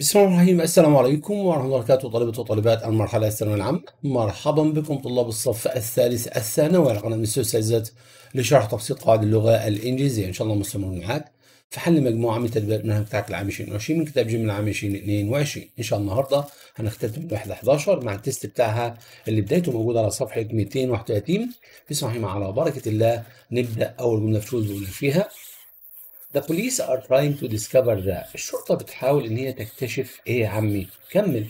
بسم الله الرحمن الرحيم السلام عليكم ورحمة الله وبركاته طلبة وطالبات المرحلة الثانوية العامة مرحبا بكم طلاب الصف الثالث الثانوي على قناة مستر سيزات لشرح تبسيط قواعد اللغة الإنجليزية إن شاء الله مستمرون معاك في حل مجموعة من تدبير المنهج بتاعت العام 2020 من كتاب جيم العام 2022 إن شاء الله النهاردة هنختتم من 11 مع التست بتاعها اللي بدايته موجودة على صفحة 231 الرحمن الرحيم على بركة الله نبدأ أول جملة في فيها The police are trying to discover that. الشرطة بتحاول إن هي تكتشف إيه يا عمي؟ كمل.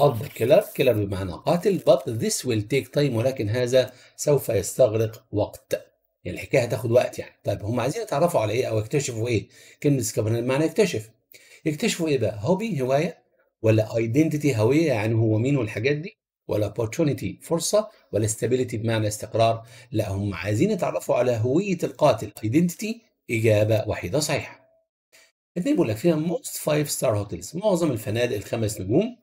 Of the killer killer بمعنى قاتل but this will take time ولكن هذا سوف يستغرق وقت. يعني الحكاية هتاخد وقت يعني. طيب هم عايزين يتعرفوا على إيه أو يكتشفوا إيه؟ كلمة discover بمعنى يعني يكتشف. يكتشفوا إيه بقى؟ هوبي هواية ولا identity هوية يعني هو مين والحاجات دي؟ ولا opportunity فرصة ولا stability بمعنى استقرار لا هم عايزين يتعرفوا على هوية القاتل identity إجابة وحيدة صحيحة. اتنين بيقول لك فيها موست فايف ستار هوتيلز معظم الفنادق الخمس نجوم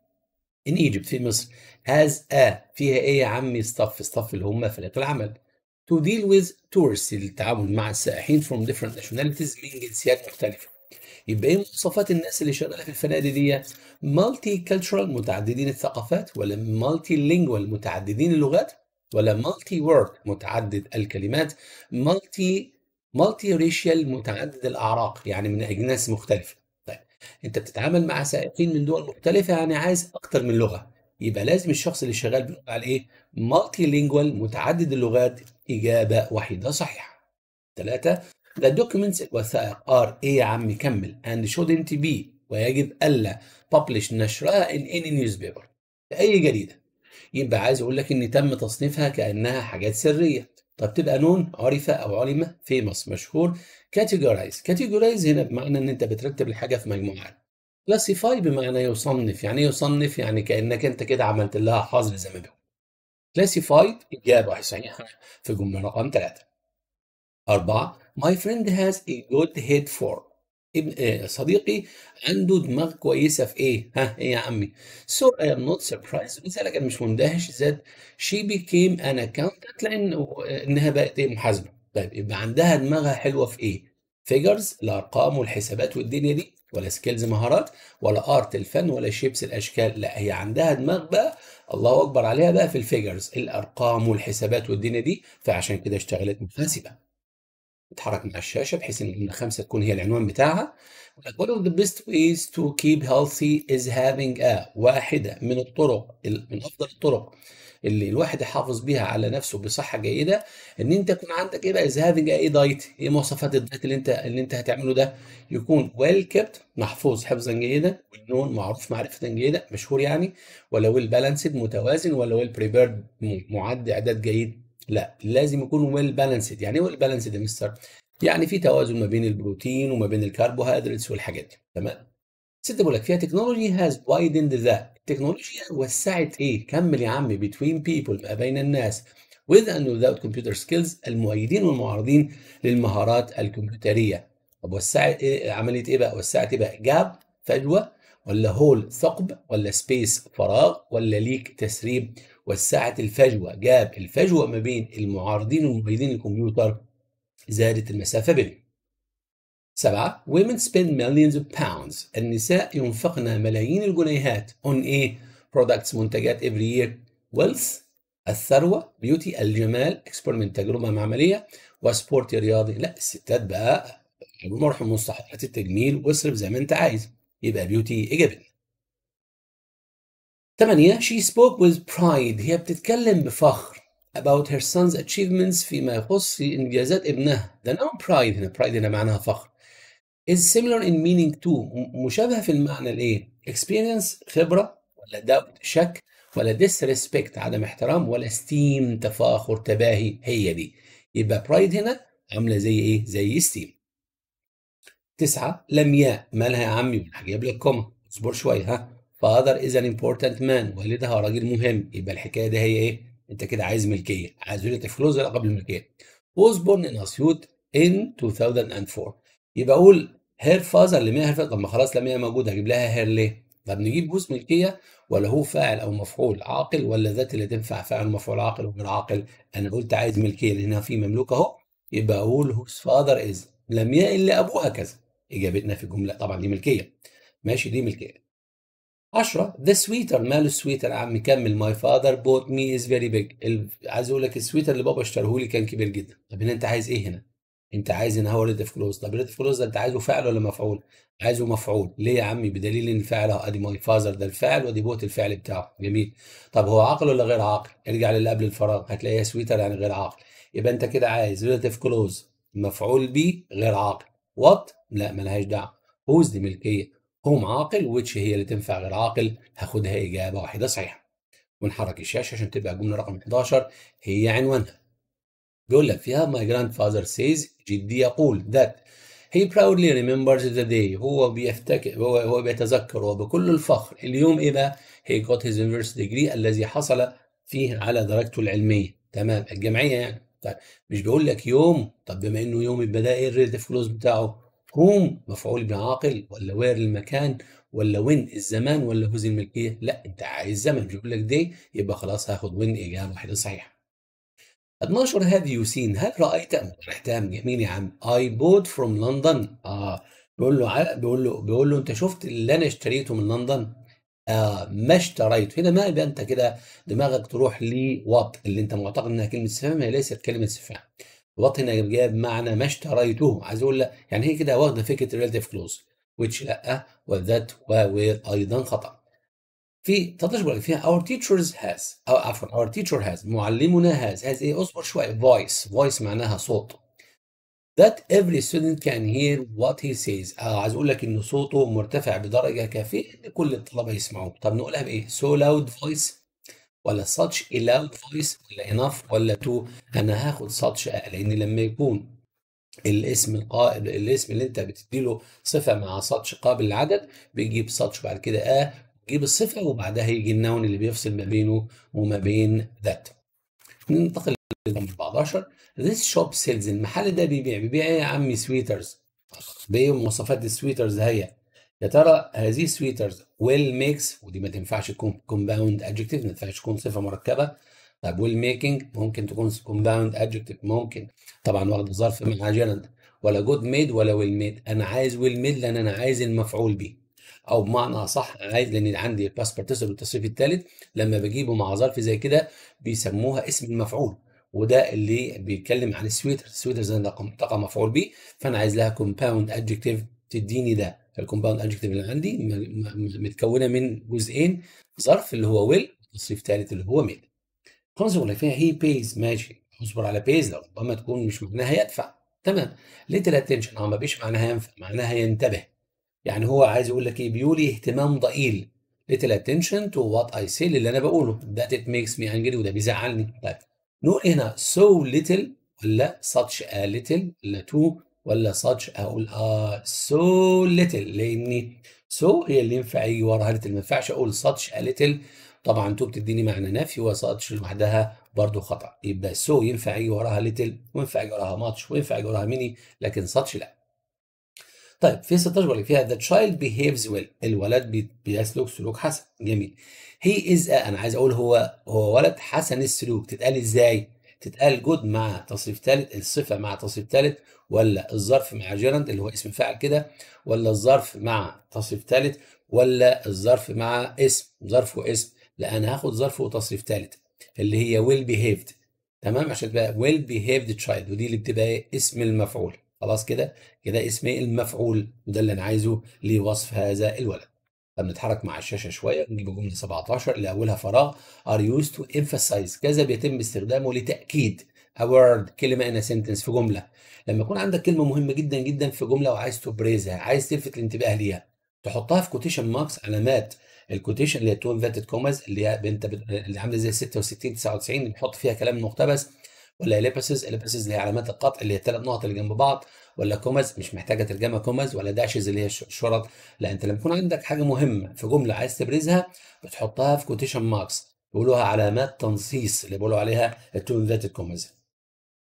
in Egypt في مصر has a فيها إيه يا عمي ستاف ستاف اللي هم فريق العمل تو ديل ويز تورست للتعامل مع السائحين فروم ديفرنت ناشوناليتيز من جنسيات مختلفة. يبقى ايه مواصفات الناس اللي شغاله في الفنادق دي مالتي كالتشرال متعددين الثقافات ولا مالتي لينجوال متعددين اللغات ولا مالتي وورد متعدد الكلمات مالتي مالتي ريشيال متعدد الاعراق يعني من اجناس مختلفه طيب انت بتتعامل مع سائقين من دول مختلفه يعني عايز اكتر من لغه يبقى لازم الشخص اللي شغال بيقول على ايه مالتي لينجوال متعدد اللغات اجابه واحده صحيحه ثلاثه ذا دوكيومنتس الوثائق ار ايه يا عم كمل اند شودنت بي ويجب الا ببلش نشرها ان اني نيوز في اي جريده يبقى عايز اقول لك ان تم تصنيفها كانها حاجات سريه طب تبقى نون عرف او علم فيموس مشهور كاتيجورايز كاتيجورايز هنا بمعنى ان انت بترتب الحاجه في مجموعات كلاسيفاي بمعنى يصنف يعني ايه يصنف يعني كانك انت كده عملت لها حظر زي ما بيقولوا كلاسيفايد اجابه صحيحه في جمله رقم ثلاثة أربعة My friend has a good head for ابن آه، صديقي عنده دماغ كويسه في ايه؟ ها ايه يا عمي؟ So I am not surprised لذلك انا مش مندهش that she became an accountant لان آه، انها بقت ايه محاسبه طيب يبقى عندها دماغها حلوه في ايه؟ فيجرز الارقام والحسابات والدنيا دي ولا سكيلز مهارات ولا ارت الفن ولا شيبس الاشكال لا هي عندها دماغ بقى الله اكبر عليها بقى في الفيجرز الارقام والحسابات والدنيا دي فعشان كده اشتغلت محاسبه تتحرك مع الشاشه بحيث ان النمره خمسه تكون هي العنوان بتاعها One of the best ways to keep healthy is having a واحده من الطرق من افضل الطرق اللي الواحد يحافظ بيها على نفسه بصحه جيده ان انت يكون عندك ايه بقى از هافنج اي دايت ايه مواصفات الدايت اللي انت اللي انت هتعمله ده يكون ويل كيبت محفوظ حفظا جيدا والنون معروف معرفه جيده مشهور يعني ولا ويل بالانسد متوازن ولا ويل بريبيرد معد اعداد جيد لا لازم يكون ويل بالانسد يعني ايه ويل بالانسد يا مستر يعني في توازن ما بين البروتين وما بين الكربوهيدرات والحاجات دي تمام ست بقول لك فيها تكنولوجي هاز وايدند ذا التكنولوجيا وسعت ايه كمل يا عم بين بيبل ما بين الناس with and without computer skills المؤيدين والمعارضين للمهارات الكمبيوتريه طب وسعت ايه عمليه ايه بقى وسعت ايه بقى جاب فجوه ولا هول ثقب ولا سبيس فراغ ولا ليك تسريب وسعت الفجوة جاب الفجوة ما بين المعارضين ومؤيدين الكمبيوتر زادت المسافة بينهم سبعة women spend millions of pounds النساء ينفقن ملايين الجنيهات on ايه products منتجات every year wealth الثروة بيوتي الجمال experiment تجربة معملية وسبورت رياضي لا الستات بقى مرحب مستحضرات التجميل واصرف زي ما انت عايز يبقى بيوتي ايجابي 8 she spoke with pride هي بتتكلم بفخر about her son's achievements فيما يخص في انجازات ابنها ده نوع pride هنا pride هنا معناها فخر is similar in meaning to مشابهة في المعنى الايه experience خبرة ولا doubt شك ولا disrespect عدم احترام ولا esteem تفاخر تباهي هي دي يبقى pride هنا عاملة زي ايه زي esteem تسعة لمياء مالها يا عمي جايب لك كومة اصبر شوية ها فاذر از ان امبورتنت مان والدها راجل مهم يبقى الحكايه دي هي ايه انت كده عايز ملكيه عايز ولايه الفلوس قبل الملكيه was born in اسيوط in 2004 يبقى اقول هير فاذر لمية هير طب ما خلاص لمية موجوده هجيب لها هير ليه طب نجيب جوز ملكيه ولا هو فاعل او مفعول عاقل ولا ذات اللي تنفع فاعل مفعول عاقل وغير عاقل انا قلت عايز ملكيه لان هنا في مملوك اهو يبقى اقول هوز فاذر از لم الا ابوها كذا اجابتنا في الجمله طبعا دي ملكيه ماشي دي ملكيه 10 ذا سويتر ماله السويتر يا عم كمل ماي فاذر بوت مي از فيري بيج عايز اقول لك السويتر اللي بابا اشتراه لي كان كبير جدا طب هنا انت عايز ايه هنا؟ انت عايز ان هو ريد اوف كلوز طب ريد اوف كلوز ده انت عايزه فعل ولا مفعول؟ عايزه مفعول ليه يا عمي؟ بدليل ان الفعل اه ادي ماي فاذر ده الفعل وادي بوت الفعل بتاعه جميل طب هو عاقل ولا غير عاقل؟ ارجع للي قبل الفراغ هتلاقيها سويتر يعني غير عاقل يبقى انت كده عايز ريد اوف كلوز مفعول بيه غير عاقل وات؟ لا ملهاش دعوه هوز دي ملكيه هوم عاقل ويتش هي اللي تنفع غير عاقل هاخدها إجابة واحدة صحيحة ونحرك الشاشة عشان تبقى الجملة رقم 11 هي عنوانها بيقول لك فيها my grandfather says جدي يقول that he proudly remembers the day هو بيفتكر هو, هو بيتذكر وبكل الفخر اليوم ايه بقى he got his university degree الذي حصل فيه على درجته العلميه تمام الجمعيه يعني طيب مش بيقول لك يوم طب بما انه يوم يبقى ده ايه الريت كلوز بتاعه هوم مفعول بعاقل ولا وير المكان ولا وين الزمان ولا هوز الملكيه لا انت عايز زمن مش بيقول لك دي يبقى خلاص هاخد وين اجابه واحده صحيحه 12 هذه يوسين هل رايت ام رحتام جميل يا عم اي بوت فروم لندن اه بيقول له بيقول له بيقول له انت شفت اللي انا اشتريته من لندن آه ما اشتريته هنا ما يبقى انت كده دماغك تروح لوات اللي انت معتقد انها كلمه استفهام هي ليست كلمه استفهام وطن جاب معنى ما اشتريته عايز اقول لك يعني هي كده واخده فكره ريلاتيف كلوز which لا وذات وير ايضا خطا في 13 لك فيها our teachers has او عفوا our teacher has معلمنا has has ايه اصبر شويه voice voice معناها صوت that every student can hear what he says أو آه، عايز اقول لك ان صوته مرتفع بدرجه كافيه ان كل الطلبه يسمعوه طب نقولها بايه so loud voice ولا such allow voice ولا enough ولا to انا هاخد such لان لما يكون الاسم القائد الاسم اللي انت بتديله صفه مع such قابل للعدد بيجيب such وبعد كده ا آه بيجيب الصفه وبعدها يجي النون اللي بيفصل ما بينه وما بين ذات ننتقل للرقم 14 this shop sells المحل ده بيبيع بيبيع ايه يا عمي سويترز بيه مواصفات السويترز هي يا ترى هذه سويترز ويل ميكس ودي ما تنفعش تكون كومباوند ادجكتيف ما تنفعش تكون صفه مركبه طب ويل ميكنج ممكن تكون كومباوند ادجكتيف ممكن طبعا واخد ظرف من عجلا ولا جود ميد ولا ويل ميد انا عايز ويل ميد لان انا عايز المفعول به او بمعنى اصح عايز لان عندي باست بارتيسيبل التصريف الثالث لما بجيبه مع ظرف زي كده بيسموها اسم المفعول وده اللي بيتكلم عن السويتر السويتر زي طاقه مفعول به فانا عايز لها كومباوند ادجكتيف تديني ده الكومباوند ادجكتيف اللي عندي متكونه من جزئين ظرف اللي هو ويل تصريف ثالث اللي هو ميل الكونسبت اللي فيها هي بيز ماشي اصبر على بيز ربما تكون مش معناها يدفع تمام ليتل اتنشن اه ما بيش معناها ينفع معناها ينتبه يعني هو عايز يقول لك ايه بيولي إيه؟ اهتمام ضئيل ليتل اتنشن تو وات اي سي اللي انا بقوله ذات ات ميكس مي انجري وده بيزعلني طيب نقول إيه هنا so ليتل ولا ساتش ا ليتل ولا تو ولا such اقول اه so little لاني so هي اللي ينفع يجي وراها little ما ينفعش اقول such a little طبعا تو بتديني معنى نفي و such لوحدها برضو خطا يبقى so ينفع يجي وراها little وينفع يجي وراها much وينفع يجي وراها many لكن such لا طيب في 16 بقول لك فيها the child behaves well الولد بيسلك سلوك حسن جميل he is a انا عايز اقول هو هو ولد حسن السلوك تتقال ازاي؟ تتقال جود مع تصريف ثالث الصفه مع تصريف ثالث ولا الظرف مع جيرند اللي هو اسم فاعل كده ولا الظرف مع تصريف ثالث ولا الظرف مع اسم ظرف واسم لا انا هاخد ظرف وتصريف ثالث اللي هي ويل بيهيفد تمام عشان تبقى ويل بيهيفد تشايلد ودي اللي بتبقى ايه اسم المفعول خلاص كده كده اسم المفعول وده اللي انا عايزه لوصف هذا الولد طب نتحرك مع الشاشه شويه نجيب الجمله 17 اللي اولها فراغ ار يوز تو emphasize كذا بيتم استخدامه لتاكيد a word كلمه in سنتنس في جمله لما يكون عندك كلمه مهمه جدا جدا في جمله وعايز تبريزها عايز تلفت الانتباه ليها تحطها في كوتيشن ماركس علامات الكوتيشن اللي هي تو انفيتد كوماز اللي هي انت اللي عامله زي 66 99 بنحط فيها كلام مقتبس ولا ليبسز الليبسز اللي هي علامات القطع اللي هي الثلاث نقط اللي جنب بعض ولا كومز مش محتاجه ترجمه كومز ولا داشز اللي هي الشرط لا انت لما يكون عندك حاجه مهمه في جمله عايز تبرزها بتحطها في كوتيشن ماركس بيقولوها علامات تنصيص اللي بيقولوا عليها التونزات كومز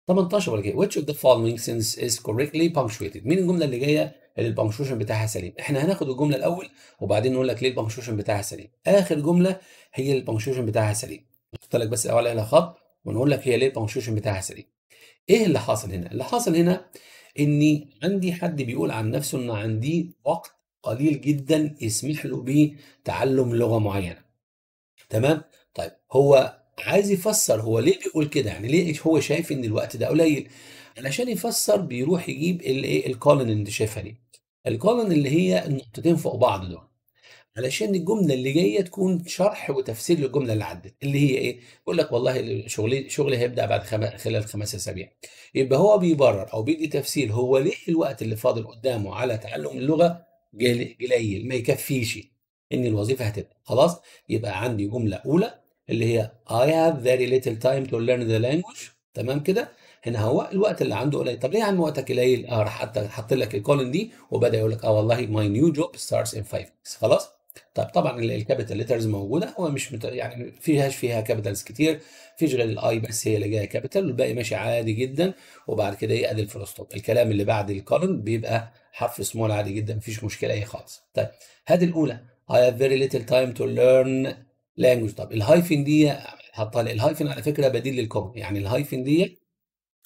18 ولا كده which of the following sentences is correctly punctuated مين الجمله اللي جايه اللي البنكشوشن بتاعها سليم احنا هناخد الجمله الاول وبعدين نقول لك ليه البنكشوشن بتاعها سليم اخر جمله هي اللي البنكشوشن بتاعها سليم نحط لك بس الاول عليها خط ونقول لك هي ليه البنكشوشن بتاعها سليم ايه اللي حاصل هنا اللي حاصل هنا اني عندي حد بيقول عن نفسه ان عندي وقت قليل جدا يسمح له بتعلم لغه معينه تمام طيب هو عايز يفسر هو ليه بيقول كده يعني ليه هو شايف ان الوقت ده قليل علشان يفسر بيروح يجيب الايه الكولن اللي انت شايفها دي الكولن اللي هي النقطتين فوق بعض دول علشان الجمله اللي جايه تكون شرح وتفسير للجمله اللي عدت اللي هي ايه بيقول لك والله شغلي شغلي هيبدا بعد خم... خلال خمس اسابيع يبقى هو بيبرر او بيدي تفسير هو ليه الوقت اللي فاضل قدامه على تعلم اللغه قليل ما يكفيش ان الوظيفه هتبدا خلاص يبقى عندي جمله اولى اللي هي I have very little time to learn the language تمام كده هنا هو الوقت اللي عنده قليل طب ليه يا عم وقتك قليل اه راح حط لك الكولن دي وبدا يقول لك اه والله my new job starts in 5 خلاص طيب طبعا الكابيتال ليترز موجوده هو مش مت... يعني فيهاش فيها كابيتالز كتير فيش غير الاي بس هي اللي جايه كابيتال والباقي ماشي عادي جدا وبعد كده ايه ادي الفول ستوب الكلام اللي بعد الكولن بيبقى حرف سمول عادي جدا مفيش مشكله اي خالص طيب هات الاولى I have very little time to learn language طب الهايفن دي حطها الهايفن على فكره بديل للكوم يعني الهايفن دي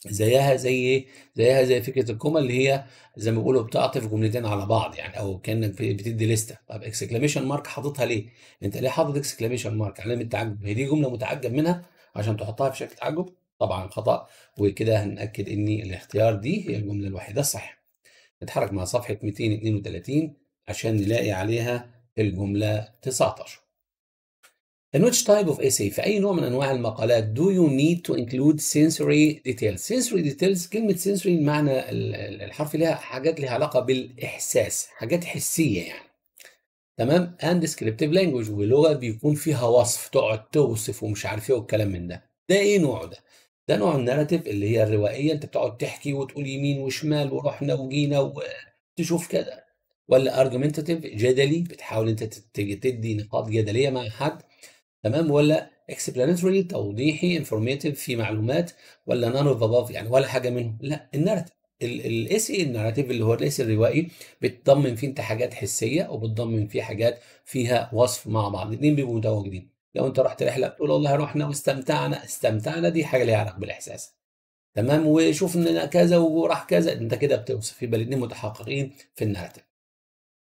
زيها زي إيه؟ زيها زي فكره الكوما اللي هي زي ما بيقولوا بتعطف جملتين على بعض يعني او كانك بتدي لسته طب اكسكلاميشن مارك حاططها ليه؟ انت ليه حاطط اكسكلاميشن مارك علامه تعجب هي دي جمله متعجب منها عشان تحطها في شكل تعجب طبعا خطا وكده هنأكد ان الاختيار دي هي الجمله الوحيده الصحيحه نتحرك مع صفحه 232 عشان نلاقي عليها الجمله 19 In which type of essay في أي نوع من أنواع المقالات do you need to include sensory details sensory details كلمة sensory معنى الحرف لها حاجات لها علاقة بالإحساس حاجات حسية يعني تمام and descriptive language ولغة بيكون فيها وصف تقعد توصف ومش عارف إيه والكلام من ده ده إيه نوعه ده؟ ده نوع الناراتيف اللي هي الروائية أنت بتقعد تحكي وتقول يمين وشمال ورحنا وجينا وتشوف كده ولا argumentative جدلي بتحاول أنت تدي نقاط جدلية مع حد تمام ولا اكسبلانتوري توضيحي انفورميتيف في معلومات ولا none of above يعني ولا حاجه منهم لا النارتيف الاس اي الناراتيف اللي هو الاس الروائي بتضمن فيه انت حاجات حسيه وبتضمن فيه حاجات فيها وصف مع بعض الاثنين بيبقوا متواجدين لو انت رحت رحله بتقول والله رحنا واستمتعنا استمتعنا دي حاجه ليها علاقه بالاحساس تمام وشوفنا كذا وراح كذا انت كده بتوصف يبقى الاثنين متحققين في الناراتيف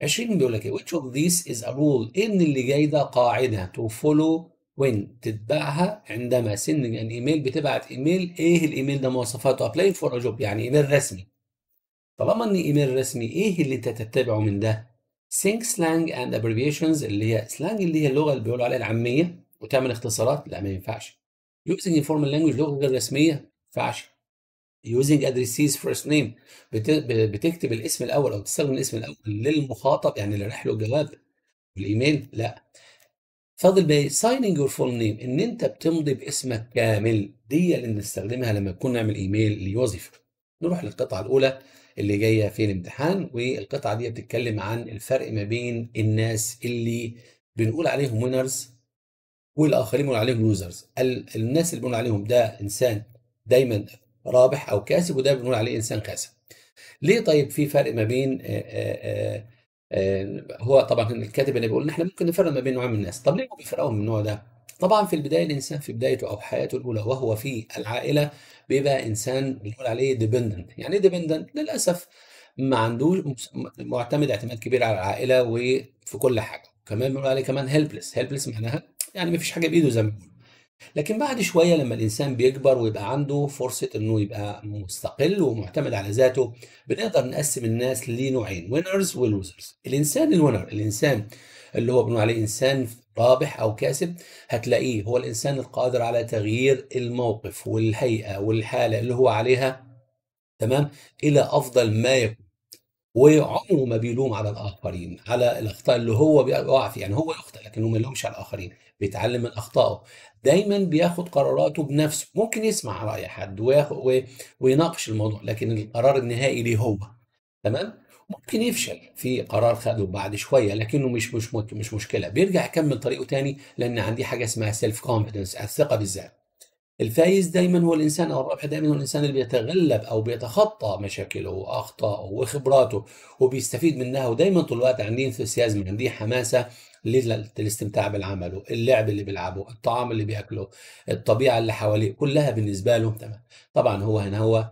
20 بيقول لك ايه which of these is a rule ان اللي جاي ده قاعده to follow when تتبعها عندما sending ان يعني ايميل بتبعت ايميل ايه الايميل ده مواصفاته ابلاي فور جوب يعني ايميل رسمي طالما ان ايميل رسمي ايه اللي انت تتبعه من ده think slang and abbreviations اللي هي سلانج اللي هي اللغه اللي بيقولوا عليها العاميه وتعمل اختصارات لا ما ينفعش using informal language لغه غير رسميه ما ينفعش يوزنج ادريسيز فيرست نيم بتكتب الاسم الاول او بتستخدم الاسم الاول للمخاطب يعني اللي رايح له الجواب الايميل لا فاضل باقي سايننج يور فول نيم ان انت بتمضي باسمك كامل دي اللي بنستخدمها لما نكون نعمل ايميل لوظيفه نروح للقطعه الاولى اللي جايه في الامتحان والقطعه دي بتتكلم عن الفرق ما بين الناس اللي بنقول عليهم وينرز والاخرين بنقول عليهم لوزرز الناس اللي بنقول عليهم ده انسان دايما رابح او كاسب وده بنقول عليه انسان كاسب ليه طيب في فرق ما بين آه، آه، آه، هو طبعا الكاتب اللي بيقول ان احنا ممكن نفرق ما بين نوعين من الناس طب ليه بيفرقوا من النوع ده طبعا في البدايه الانسان في بدايته او حياته الاولى وهو في العائله بيبقى انسان بنقول عليه ديبندنت يعني ايه ديبندنت للاسف ما عندوش معتمد اعتماد كبير على العائله وفي كل حاجه كمان بنقول عليه كمان هيلبلس هيلبلس معناها يعني ما فيش حاجه بايده زي ما بيقولوا لكن بعد شوية لما الإنسان بيكبر ويبقى عنده فرصة إنه يبقى مستقل ومعتمد على ذاته بنقدر نقسم الناس لنوعين وينرز ولوزرز الإنسان الوينر الإنسان اللي هو بنقول عليه إنسان رابح أو كاسب هتلاقيه هو الإنسان القادر على تغيير الموقف والهيئة والحالة اللي هو عليها تمام إلى أفضل ما يكون وعمره ما بيلوم على الاخرين على الاخطاء اللي هو بيقع فيها يعني هو يخطئ لكن هو ما يلومش على الاخرين بيتعلم من اخطائه دايما بياخد قراراته بنفسه ممكن يسمع راي حد ويناقش الموضوع لكن القرار النهائي ليه هو تمام ممكن يفشل في قرار خده بعد شويه لكنه مش مش مش مشكله بيرجع يكمل طريقه تاني لان عندي حاجه اسمها سيلف كونفيدنس الثقه بالذات الفايز دايما هو الانسان او الرابح دايما هو الانسان اللي بيتغلب او بيتخطى مشاكله واخطائه وخبراته وبيستفيد منها ودايما طول الوقت عندي انثوسيازم يعني عندي حماسه للاستمتاع بالعمل اللعب اللي بيلعبه الطعام اللي بياكله الطبيعه اللي حواليه كلها بالنسبه له تمام طبعا هو هنا هو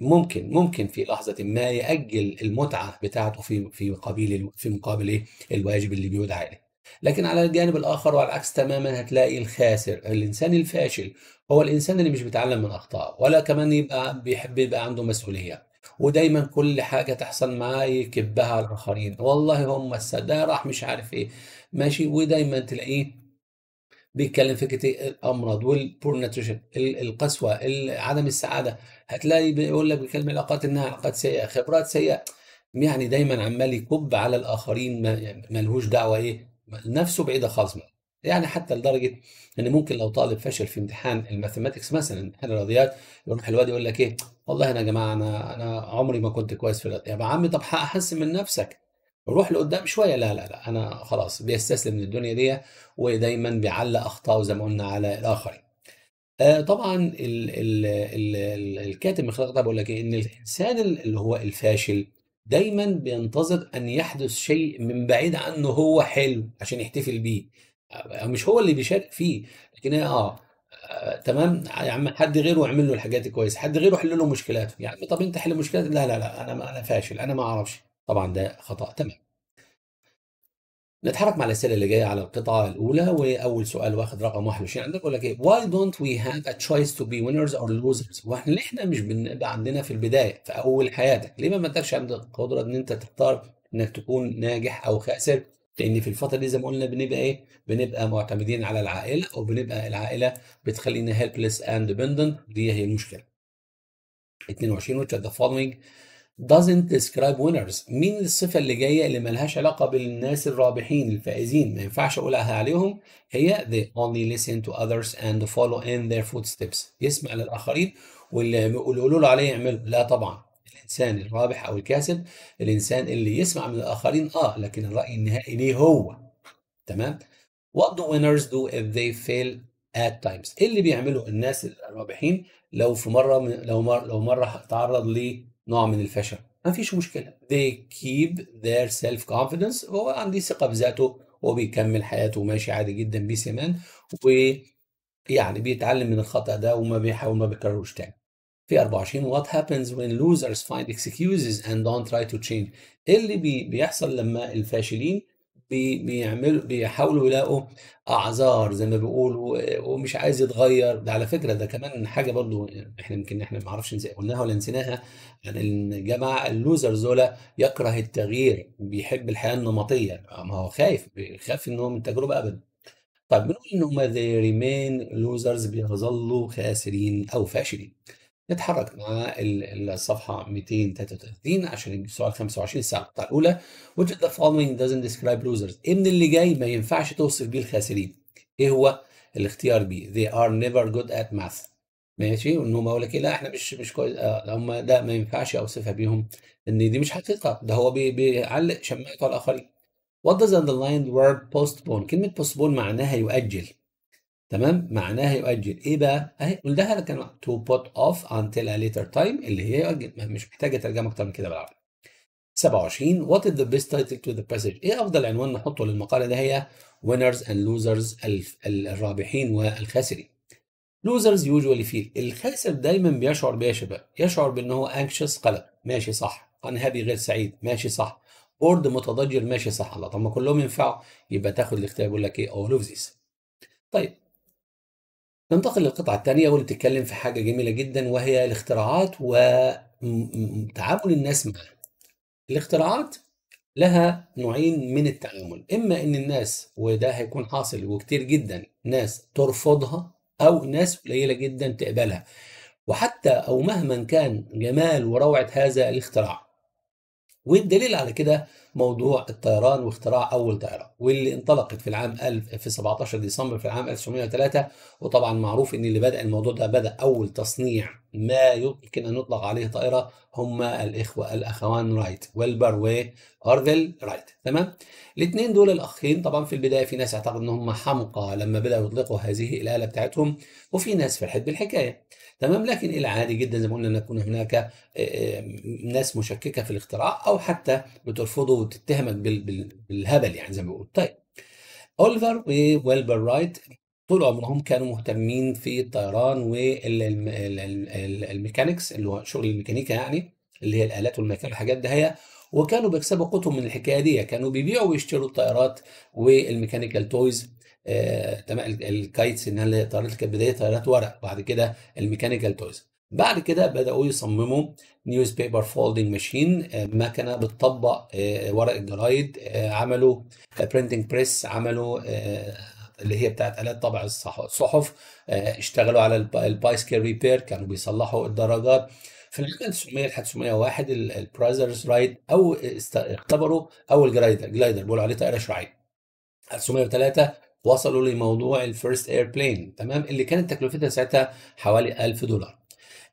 ممكن ممكن في لحظه ما ياجل المتعه بتاعته في في مقابل في مقابل إيه؟ الواجب اللي بيدعى اليه لكن على الجانب الآخر وعلى العكس تماما هتلاقي الخاسر الإنسان الفاشل هو الإنسان اللي مش بيتعلم من أخطائه ولا كمان يبقى بيحب يبقى عنده مسؤولية ودايما كل حاجة تحصل معاه يكبها على الآخرين والله هم ده راح مش عارف إيه ماشي ودايما تلاقيه بيتكلم فكره الامراض والبور القسوه عدم السعاده هتلاقي بيقول لك بيتكلم علاقات انها علاقات سيئه خبرات سيئه يعني دايما عمال يكب على الاخرين ما يعني ملهوش دعوه ايه نفسه بعيده خالص منه يعني حتى لدرجه ان ممكن لو طالب فشل في امتحان الماثيماتكس مثلا امتحان الرياضيات يروح الواد يقول لك ايه والله انا يا جماعه انا انا عمري ما كنت كويس في الرياضيات يا عمي طب احسن من نفسك روح لقدام شويه لا لا لا انا خلاص بيستسلم للدنيا دي ودايما بيعلق اخطائه زي ما قلنا على الاخرين آه طبعا الـ الـ الـ الكاتب من خلال بيقول لك إيه، ان الانسان اللي هو الفاشل دايما بينتظر ان يحدث شيء من بعيد عنه هو حلو عشان يحتفل بيه مش هو اللي بيشارك فيه لكن آه،, اه تمام يا عم حد غيره يعمل له الحاجات الكويسه حد غيره يحل له مشكلاته يعني طب انت حل مشكلته لا لا لا انا انا فاشل انا ما اعرفش طبعا ده خطا تمام نتحرك مع الأسئلة اللي جاية على القطعة الأولى وأول سؤال واخد رقم 21 عندك يقول لك إيه why don't we have a choice to be winners or losers؟ واحنا ليه إحنا مش بنبقى عندنا في البداية في أول حياتك؟ ليه ما عندكش عندك القدرة إن أنت تختار إنك تكون ناجح أو خاسر؟ لأن في الفترة دي زي ما قلنا بنبقى إيه؟ بنبقى معتمدين على العائلة أو بنبقى العائلة بتخلينا helpless and dependent دي هي المشكلة. 22 which the following doesn't describe winners مين الصفة اللي جاية اللي ملهاش علاقة بالناس الرابحين الفائزين ما ينفعش أقولها عليهم هي they only listen to others and follow in their footsteps يسمع للآخرين واللي يقولوا له عليه يعمله لا طبعا الإنسان الرابح أو الكاسب الإنسان اللي يسمع من الآخرين آه لكن الرأي النهائي ليه هو تمام What do winners do if they fail at times إيه اللي بيعمله الناس الرابحين لو في مرة لو مرة لو مرة تعرض ليه نوع من الفشل ما فيش مشكله they keep their self confidence هو عندي ثقه بذاته وبيكمل حياته ماشي عادي جدا بسمان ويعني بيتعلم من الخطا ده وما بيحاول ما بيكرروش تاني في 24 what happens when losers find excuses and don't try to change ايه اللي بيحصل لما الفاشلين بي بيعملوا بيحاولوا يلاقوا اعذار زي ما بيقولوا ومش عايز يتغير ده على فكره ده كمان حاجه برضو احنا يمكن احنا ما اعرفش قلناها ولا نسيناها يعني ان الجماعه اللوزرز دول يكره التغيير بيحب الحياه النمطيه ما هو خايف بيخاف ان هو من التجربه ابدا طيب بنقول ان هم ريمين لوزرز بيظلوا خاسرين او فاشلين نتحرك مع الصفحة 233 عشان السؤال 25 الساعة بتاع الأولى which of the following doesn't describe losers إيه من اللي جاي ما ينفعش توصف بيه الخاسرين إيه هو الاختيار بي they are never good at math ماشي وإن هم أقول لك إيه؟ لا إحنا مش مش كويس آه هم لا ما ينفعش أوصفها بيهم إن دي مش حقيقة ده هو بيعلق شماعته على الآخرين what does underlined word postpone كلمة postpone معناها يؤجل تمام معناها يؤجل ايه بقى اهي قلناها كان تو بوت اوف انتل ا ليتر تايم اللي هي يؤجل مش محتاجه ترجمه اكتر من كده بالعربي 27 وات ذا بيست تايتل تو ذا باسج ايه افضل عنوان نحطه للمقاله ده هي وينرز اند لوزرز الرابحين والخاسرين لوزرز يوجوالي فيل الخاسر دايما بيشعر بيه يا شباب يشعر بان هو انكشس قلق ماشي صح هابي غير سعيد ماشي صح بورد متضجر ماشي صح الله طب ما كلهم ينفعوا يبقى تاخد الاختيار يقول لك ايه اول اوف طيب ننتقل للقطعة الثانية واللي بتتكلم في حاجة جميلة جدا وهي الاختراعات وتعامل الناس معها. الاختراعات لها نوعين من التعامل، إما إن الناس وده هيكون حاصل وكتير جدا ناس ترفضها أو ناس قليلة جدا تقبلها. وحتى أو مهما كان جمال وروعة هذا الاختراع والدليل على كده موضوع الطيران واختراع اول طائره واللي انطلقت في العام 1000 في 17 ديسمبر في العام 1903 وطبعا معروف ان اللي بدا الموضوع ده بدا اول تصنيع ما يمكن ان يطلق عليه طائره هما الاخوه الاخوان رايت ويلبر وهارفيل رايت تمام الاثنين دول الاخين طبعا في البدايه في ناس اعتقد ان هم حمقى لما بداوا يطلقوا هذه الاله بتاعتهم وفي ناس فرحت بالحكايه تمام لكن الى عادي جدا زي ما قلنا ان يكون هناك آه، آه، ناس مشككه في الاختراع او حتى بترفضه وتتهمك بالهبل يعني زي ما بقول طيب اوليفر وويلبر رايت طول عمرهم كانوا مهتمين في الطيران والميكانكس اللي هو شغل الميكانيكا يعني اللي هي الالات والمكان ده هي وكانوا بيكسبوا قوتهم من الحكايه دي كانوا بيبيعوا ويشتروا الطيارات والميكانيكال تويز آه، تمام الكايتس انها اللي طيارات كانت بدايه طيارات ورق بعد كده الميكانيكال تويز بعد كده بداوا يصمموا نيوز بيبر فولدنج ماشين مكنه بتطبق آه، ورق الجرايد آه، عملوا برينتنج بريس عملوا اللي هي بتاعت آلات طبع الصحف اشتغلوا على البايسكل ريبير كانوا بيصلحوا الدراجات في ال 1900 لحد 1901 البرايزرز رايد او اختبروا اول جلايدر جلايدر بيقولوا عليه طائره شراعيه 1903 وصلوا لموضوع الفيرست ايربلين تمام اللي كانت تكلفتها ساعتها حوالي 1000 دولار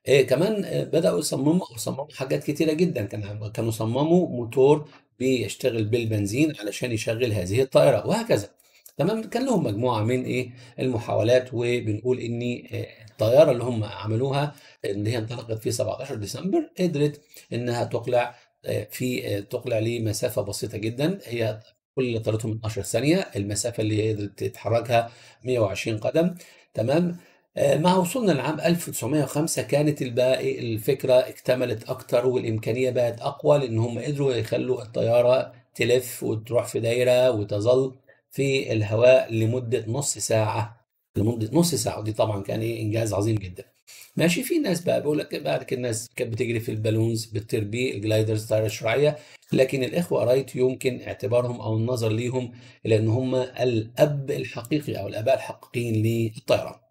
إيه كمان آه، بداوا يصمموا صمموا حاجات كتيره جدا كان كانوا صمموا موتور بيشتغل بالبنزين علشان يشغل هذه الطائره وهكذا تمام كان لهم مجموعه من ايه المحاولات وبنقول ان آه، الطياره اللي هم عملوها اللي هي انطلقت في 17 ديسمبر قدرت انها تقلع آه، في تقلع لمسافه بسيطه جدا هي كل اللي 12 ثانية المسافة اللي هي تتحركها 120 قدم تمام آه، مع وصولنا لعام 1905 كانت الباقي الفكرة اكتملت أكتر والإمكانية بقت أقوى لأن هم قدروا يخلوا الطيارة تلف وتروح في دايرة وتظل في الهواء لمدة نص ساعة لمدة نص ساعة ودي طبعا كان إيه إنجاز عظيم جدا ماشي في ناس بقى بقول لك بعد الناس كانت بتجري في البالونز بتطير بيه الجلايدرز الطائره الشرعيه لكن الاخوه رايت يمكن اعتبارهم او النظر ليهم الى ان هم الاب الحقيقي او الاباء الحقيقيين للطائره.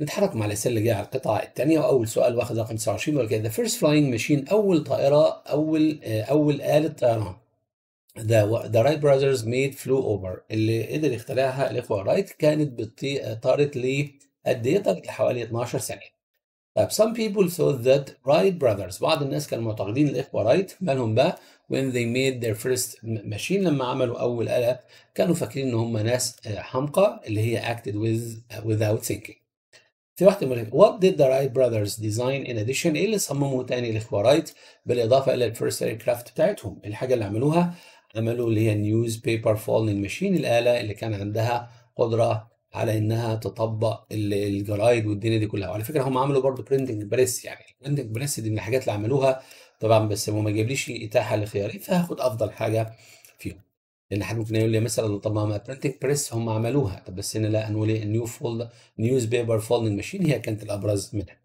نتحرك مع الأسئلة اللي جاية على القطعة الثانية وأول سؤال واخد رقم 29 بيقول ذا فيرست فلاينج ماشين أول طائرة أول آه، أول آلة طيران The, the Wright brothers made flew over اللي قدر يخترعها الإخوة رايت كانت بتطارت لي قد ايه؟ طلعت لحوالي 12 سنه. طيب some people thought that Wright brothers بعض الناس كانوا معتقدين الاخوه رايت مالهم بقى when they made their first machine لما عملوا اول آلة كانوا فاكرين ان هم ناس آه، حمقى اللي هي acted with آه، without thinking. في واحده من what did the Wright brothers design in addition ايه اللي صمموا تاني الاخوه رايت بالاضافه الى الفيرست aircraft بتاعتهم الحاجه اللي عملوها عملوا اللي هي نيوز بيبر فولنج ماشين الآلة اللي كان عندها قدرة على انها تطبق الجرايد والدنيا دي كلها وعلى فكره هم عملوا برضه برينتنج بريس يعني البرينتنج بريس دي من الحاجات اللي عملوها طبعا بس هو ما جابليش اتاحه لخياري فهاخد افضل حاجه فيهم لان حد ممكن يقول لي مثلا طب ما برينتنج بريس هم عملوها طب بس هنا لا هنقول ايه نيو فولد نيوز بيبر فولدنج ماشين هي كانت الابرز منها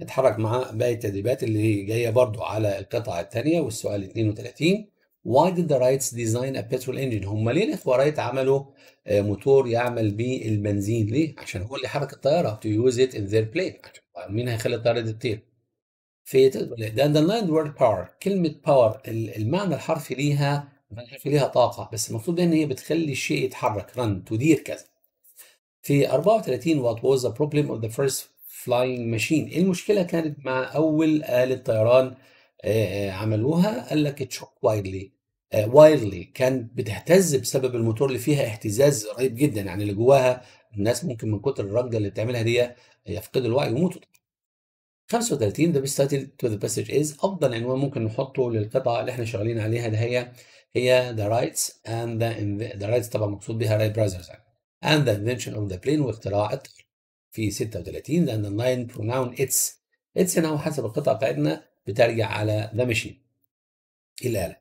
نتحرك مع باقي التدريبات اللي جايه برضو على القطعه الثانيه والسؤال 32 why did the Wrights design a petrol engine هم ليه الاخوه رايت عملوا آه، موتور يعمل بالبنزين ليه عشان هو اللي حرك الطياره to use it in their plane عشان مين هيخلي الطياره دي تطير في ده underlined word power كلمه power المعنى الحرفي ليها الحرفي ليها طاقه بس المفروض ان هي بتخلي الشيء يتحرك رن تدير كذا في 34 what was the problem of the first flying machine المشكله كانت مع اول آلة طيران آه، عملوها قال لك تشوك وايدلي وايرلي كانت بتهتز بسبب الموتور اللي فيها اهتزاز رهيب جدا يعني اللي جواها الناس ممكن من كتر الرجه اللي بتعملها دي يفقدوا الوعي ويموتوا 35 ده بيست title تو ذا باسج از افضل عنوان ممكن نحطه للقطعه اللي احنا شغالين عليها ده هي هي ذا رايتس اند ذا رايتس طبعا مقصود بيها رايت براذرز يعني اند ذا انفنشن اوف ذا بلين واختراع في 36 لان الناين nine اتس اتس its هنا حسب القطعه بتاعتنا بترجع على ذا ماشين الآلة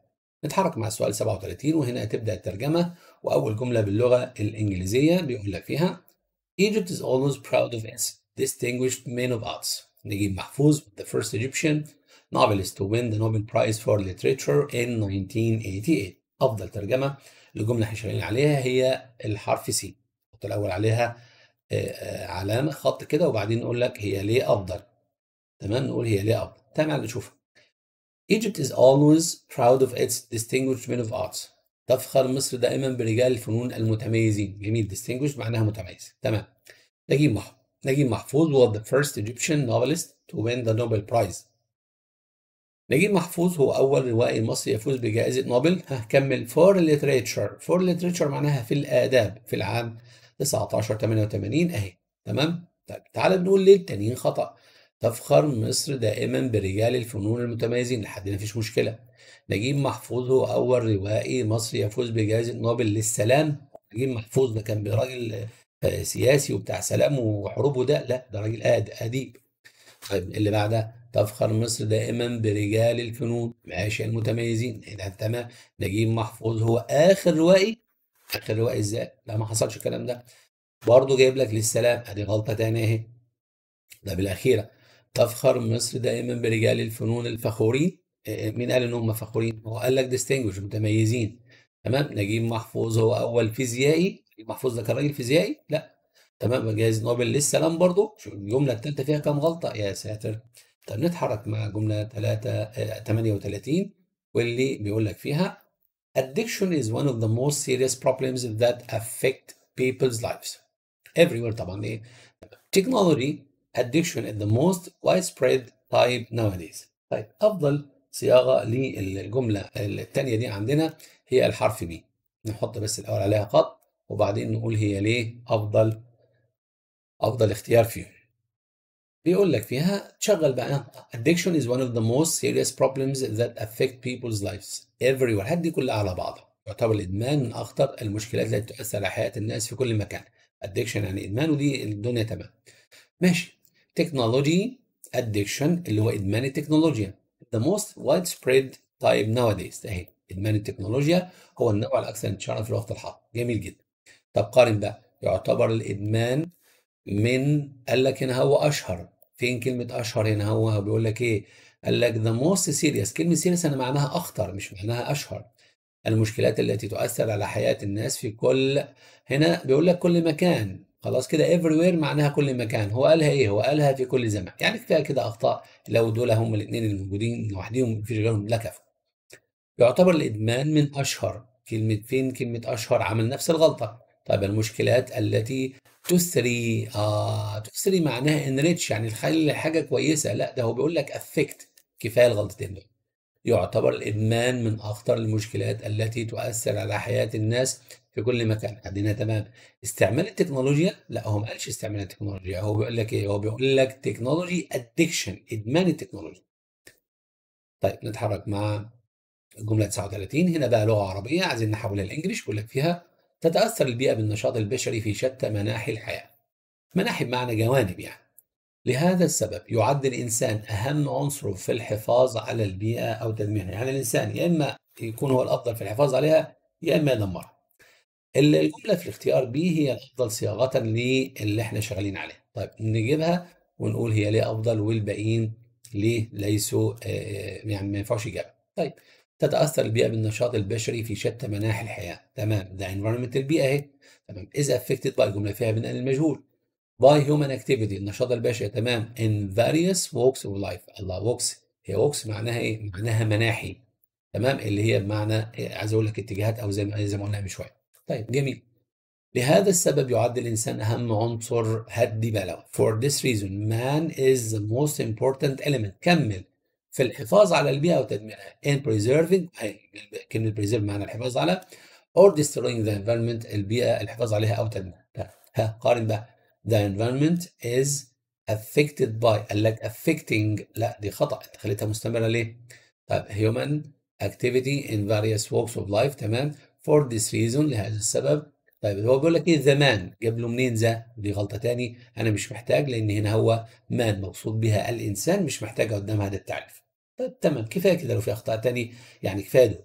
نتحرك مع السؤال 37 وهنا تبدأ الترجمة وأول جملة باللغة الإنجليزية بيقول لك فيها Egypt is always proud of its distinguished men of arts نجيب محفوظ the first Egyptian novelist to win the Nobel Prize for Literature in 1988 أفضل ترجمة لجملة احنا شغالين عليها هي الحرف سي نحط الأول عليها آه، آه، علامة خط كده وبعدين نقول لك هي ليه أفضل تمام نقول هي ليه أفضل تابع تشوفه Egypt is always proud of its distinguished men of arts تفخر مصر دائما برجال الفنون المتميزين جميل distinguished معناها متميز تمام نجيب محفوظ نجيب محفوظ was the first Egyptian novelist to win the Nobel Prize نجيب محفوظ هو أول روائي مصري يفوز بجائزة نوبل هكمل for literature for literature معناها في الآداب في العام 1988 أهي تمام طيب تعالى نقول ليه التانيين خطأ تفخر مصر دائما برجال الفنون المتميزين لحد ما فيش مشكلة نجيب محفوظ هو أول روائي مصري يفوز بجائزة نوبل للسلام نجيب محفوظ ده كان راجل آه، سياسي وبتاع سلام وحروب وده لا ده راجل أديب طيب اللي بعدها تفخر مصر دائما برجال الفنون ماشي المتميزين إيه ده تمام نجيب محفوظ هو آخر روائي آخر روائي إزاي؟ لا ما حصلش الكلام ده برضه جايب لك للسلام ادي غلطة تانية اهي ده بالأخيرة تفخر مصر دائما برجال الفنون الفخورين آه، آه، مين قال ان هم فخورين؟ هو قال لك ديستنجوش متميزين تمام نجيب محفوظ هو اول فيزيائي نجيب محفوظ ده كان راجل فيزيائي؟ لا تمام جايز نوبل للسلام برضه الجمله الثالثه فيها كام غلطه يا ساتر طب نتحرك مع جمله 3 38 آه، واللي بيقول لك فيها addiction is one of the most serious problems that affect people's lives everywhere طبعا ايه technology addiction is the most widespread type nowadays طيب افضل صياغه للجمله الثانيه دي عندنا هي الحرف B. نحط بس الاول عليها خط وبعدين نقول هي ليه افضل افضل اختيار فيهم بيقول لك فيها تشغل بقى addiction is one of the most serious problems that affect people's lives everywhere هدي كلها على بعضها يعتبر الادمان من اخطر المشكلات التي تؤثر على حياه الناس في كل مكان addiction يعني ادمان ودي الدنيا تمام ماشي technology addiction اللي هو إدمان التكنولوجيا the most widespread type nowadays أهي إدمان التكنولوجيا هو النوع الأكثر انتشارا في الوقت الحاضر جميل جدا طب قارن بقى يعتبر الإدمان من قال لك هنا هو أشهر فين كلمة أشهر هنا هو بيقول لك إيه قال لك the most serious كلمة serious أنا معناها أخطر مش معناها أشهر المشكلات التي تؤثر على حياة الناس في كل هنا بيقول لك كل مكان خلاص كده everywhere معناها كل مكان هو قالها ايه هو قالها في كل زمان يعني كفايه كده اخطاء لو دول هم الاثنين الموجودين لوحدهم مفيش غيرهم لا كفو يعتبر الادمان من اشهر كلمه فين كلمه اشهر عمل نفس الغلطه طيب المشكلات التي تسري آه تسري معناها انريتش يعني تخلي حاجه كويسه لا ده هو بيقول لك افكت كفايه الغلطتين دول يعتبر الادمان من اخطر المشكلات التي تؤثر على حياه الناس في كل مكان عندنا تمام استعمال التكنولوجيا لا هو ما قالش استعمال التكنولوجيا هو بيقول لك ايه هو بيقول لك تكنولوجي ادكشن ادمان التكنولوجيا طيب نتحرك مع الجمله 39 هنا بقى لغه عربيه عايزين نحولها لانجلش بيقول لك فيها تتاثر البيئه بالنشاط البشري في شتى مناحي الحياه مناحي بمعنى جوانب يعني لهذا السبب يعد الإنسان أهم عنصر في الحفاظ على البيئة أو تدميرها يعني الإنسان يا إما يكون هو الأفضل في الحفاظ عليها يا إما يدمرها الجمله في الاختيار بي هي الافضل صياغه للي احنا شغالين عليه طيب نجيبها ونقول هي ليه افضل والباقيين ليه ليسوا آه، آه، يعني ما ينفعش اجابه طيب تتاثر البيئه بالنشاط البشري في شتى مناحي الحياه تمام ده انفايرمنت البيئه اهي تمام اذا affected بقى الجمله فيها بناء المجهول باي هيومن اكتيفيتي النشاط البشري تمام ان فاريوس ووكس اوف لايف الله ووكس هي ووكس معناها ايه معناها مناحي تمام اللي هي بمعنى آه، عايز اقول لك اتجاهات او زي ما زي ما قلنا من شويه طيب جميل لهذا السبب يعد الإنسان أهم عنصر هدي بلغ for this reason man is the most important element كمل في الحفاظ على البيئة وتدميرها in preserving كلمة preserve معنى الحفاظ على or destroying the environment البيئة الحفاظ عليها أو تدميرها طيب، ها قارن بقى the environment is affected by قال لك affecting لا دي خطأ انت خليتها مستمرة ليه؟ طيب human activity in various walks of life تمام for this reason لهذا السبب طيب هو بيقول لك ايه ذا مان جاب له منين ذا دي غلطه تاني انا مش محتاج لان هنا هو مان مقصود بها الانسان مش محتاج قدام هذا التعريف طيب تمام كفايه كده لو في اخطاء تاني يعني كفايه ده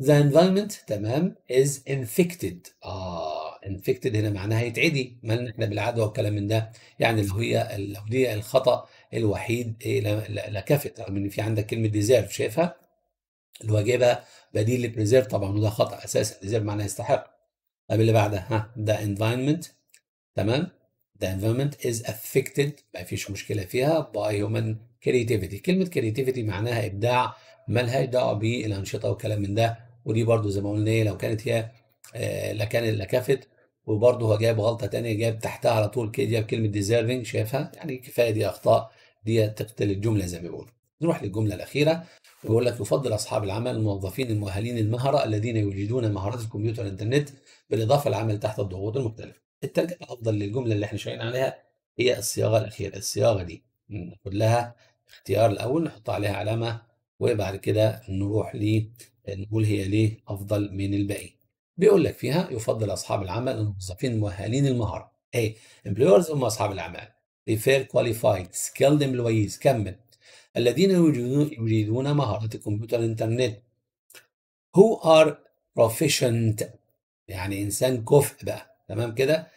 the environment تمام is infected اه infected هنا معناها يتعدي ما احنا بالعدوى والكلام من ده يعني اللي هي لو دي الخطا الوحيد إيه، لكفت رغم ان في عندك كلمه ديزيرف شايفها الواجبه بديل للبريزيرف طبعا وده خطا اساسا بريزيرف معناه يستحق طب اللي بعدها ها ده انفايرمنت تمام ذا انفايرمنت از افكتد ما فيش مشكله فيها باي هيومن كريتيفيتي كلمه كريتيفيتي معناها ابداع مالهاش دعوه بالانشطه والكلام من ده ودي برضو زي ما قلنا إيه، لو كانت هي آه لكان لكفت وبرضه هو جايب غلطه ثانيه جايب تحتها على طول كده جايب كلمه ديزيرفنج شايفها يعني كفايه دي اخطاء دي تقتل الجمله زي ما بيقولوا نروح للجملة الأخيرة ويقول لك يفضل أصحاب العمل الموظفين المؤهلين المهرة الذين يجيدون مهارات الكمبيوتر والإنترنت بالإضافة للعمل تحت الضغوط المختلفة. الترجمة الأفضل للجملة اللي احنا شايفين عليها هي الصياغة الأخيرة، الصياغة دي ناخد لها اختيار الأول نحط عليها علامة وبعد كده نروح ل نقول هي ليه أفضل من الباقي. بيقول لك فيها يفضل أصحاب العمل الموظفين المؤهلين المهرة. إيه؟ employers هم أصحاب الأعمال. ريفير qualified skilled employees كمل الذين يريدون مهارات الكمبيوتر الانترنت who are proficient يعني انسان كفء بقى تمام كده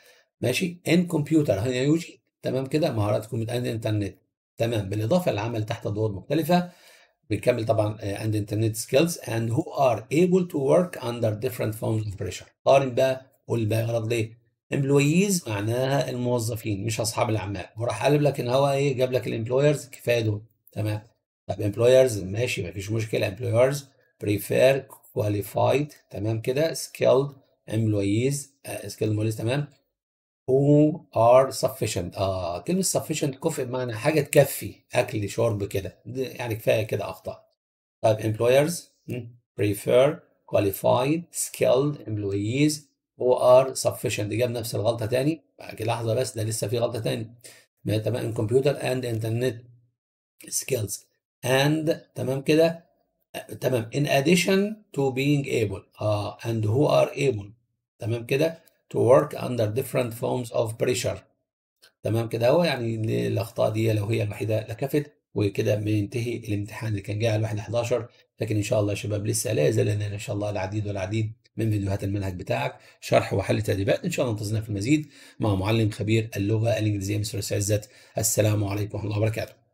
ماشي ان كمبيوتر هنا يوجي تمام كده مهارات كمبيوتر الانترنت تمام بالاضافه للعمل تحت ضغوط مختلفه بنكمل طبعا آه، and انترنت سكيلز اند هو ار ايبل تو ورك اندر ديفرنت فورمز اوف بريشر قارن بقى قول بقى غلط ليه امبلويز معناها الموظفين مش اصحاب الاعمال وراح قالب لك ان هو ايه جاب لك الامبلويرز كفايه دول تمام طب employers ماشي مفيش مشكله employers prefer qualified تمام كده skilled employees uh, skilled employees تمام who are sufficient اه كلمه sufficient كفء بمعنى حاجه تكفي اكل شرب كده يعني كفايه كده اخطاء طيب employers prefer qualified skilled employees who are sufficient جاب نفس الغلطه تاني بعد لحظه بس ده لسه في غلطه تاني ما تمام كمبيوتر اند انترنت skills and تمام كده تمام in addition to being able اه and who are able تمام كده to work under different forms of pressure تمام كده هو يعني الاخطاء دي لو هي الوحيده لكفت وكده بينتهي الامتحان اللي كان جاي على الواحد 11 لكن ان شاء الله يا شباب لسه لا يزال لنا ان شاء الله العديد والعديد من فيديوهات المنهج بتاعك شرح وحل تدريبات ان شاء الله انتظرنا في المزيد مع معلم خبير اللغه الانجليزيه مستر عزت السلام عليكم ورحمه الله وبركاته